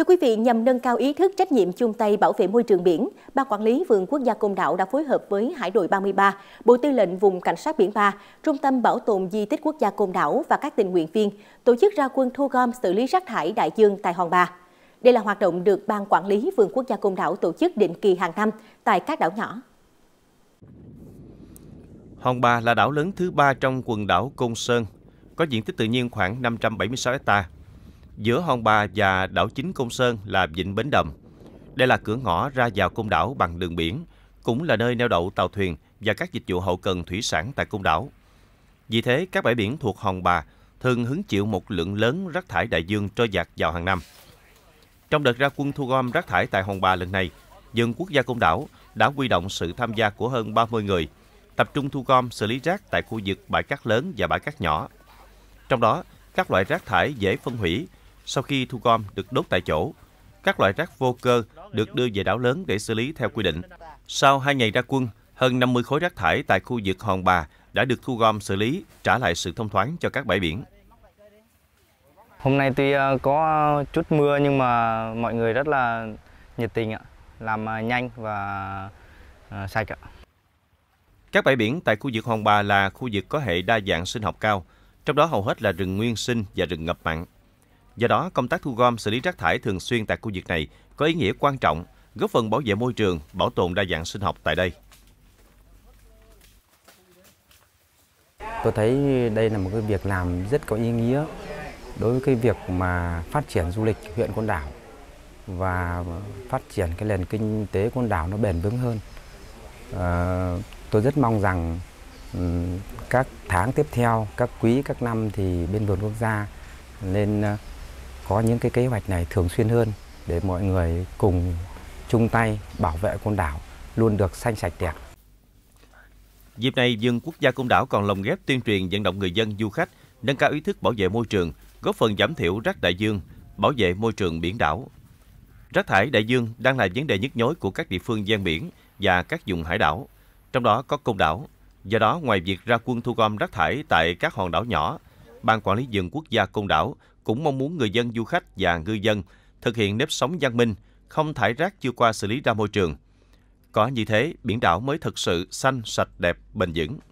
Thưa quý vị, nhằm nâng cao ý thức trách nhiệm chung tay bảo vệ môi trường biển, Ban Quản lý Vườn Quốc gia Côn Đảo đã phối hợp với Hải đội 33, Bộ Tư lệnh Vùng Cảnh sát Biển 3, Trung tâm Bảo tồn Di tích Quốc gia Côn Đảo và các tình nguyện viên tổ chức ra quân thu gom xử lý rác thải đại dương tại Hòn Bà. Đây là hoạt động được Ban Quản lý Vườn Quốc gia Côn Đảo tổ chức định kỳ hàng năm tại các đảo nhỏ. Hòn Bà là đảo lớn thứ ba trong quần đảo Côn Sơn, có diện tích tự nhiên khoảng 576 hectare Giữa hòn bà và đảo chính Côn Sơn là Vịnh Bến Đầm. Đây là cửa ngõ ra vào Côn Đảo bằng đường biển, cũng là nơi neo đậu tàu thuyền và các dịch vụ hậu cần thủy sản tại Côn Đảo. Vì thế, các bãi biển thuộc hòn bà thường hứng chịu một lượng lớn rác thải đại dương trôi giạt vào hàng năm. Trong đợt ra quân thu gom rác thải tại Hòn Bà lần này, Dân Quốc gia Côn Đảo đã huy động sự tham gia của hơn 30 người, tập trung thu gom xử lý rác tại khu vực bãi cát lớn và bãi cát nhỏ. Trong đó, các loại rác thải dễ phân hủy sau khi thu gom được đốt tại chỗ, các loại rác vô cơ được đưa về đảo lớn để xử lý theo quy định. Sau 2 ngày ra quân, hơn 50 khối rác thải tại khu vực Hòn Bà đã được thu gom xử lý, trả lại sự thông thoáng cho các bãi biển. Hôm nay tuy ờ, có chút mưa nhưng mà mọi người rất là nhiệt tình ạ, làm ờ, nhanh và ờ, sạch ạ. Các bãi biển tại khu vực Hòn Bà là khu vực có hệ đa dạng sinh học cao, trong đó hầu hết là rừng nguyên sinh và rừng ngập mặn. Do đó, công tác thu gom xử lý rác thải thường xuyên tại khu vực này có ý nghĩa quan trọng, góp phần bảo vệ môi trường, bảo tồn đa dạng sinh học tại đây. Tôi thấy đây là một cái việc làm rất có ý nghĩa đối với cái việc mà phát triển du lịch huyện Côn Đảo và phát triển cái nền kinh tế Côn Đảo nó bền vững hơn. À, tôi rất mong rằng ừ, các tháng tiếp theo, các quý, các năm thì bên vườn quốc gia nên có những cái kế hoạch này thường xuyên hơn để mọi người cùng chung tay bảo vệ con đảo luôn được xanh sạch đẹp. Dịp này, vườn quốc gia Côn Đảo còn lồng ghép tuyên truyền vận động người dân, du khách nâng cao ý thức bảo vệ môi trường, góp phần giảm thiểu rác đại dương, bảo vệ môi trường biển đảo. Rác thải đại dương đang là vấn đề nhức nhối của các địa phương ven biển và các vùng hải đảo, trong đó có Côn Đảo. Do đó, ngoài việc ra quân thu gom rác thải tại các hòn đảo nhỏ, Ban Quản lý vườn quốc gia Côn Đảo cũng mong muốn người dân du khách và ngư dân thực hiện nếp sống văn minh, không thải rác chưa qua xử lý ra môi trường. Có như thế, biển đảo mới thực sự xanh, sạch, đẹp, bền vững.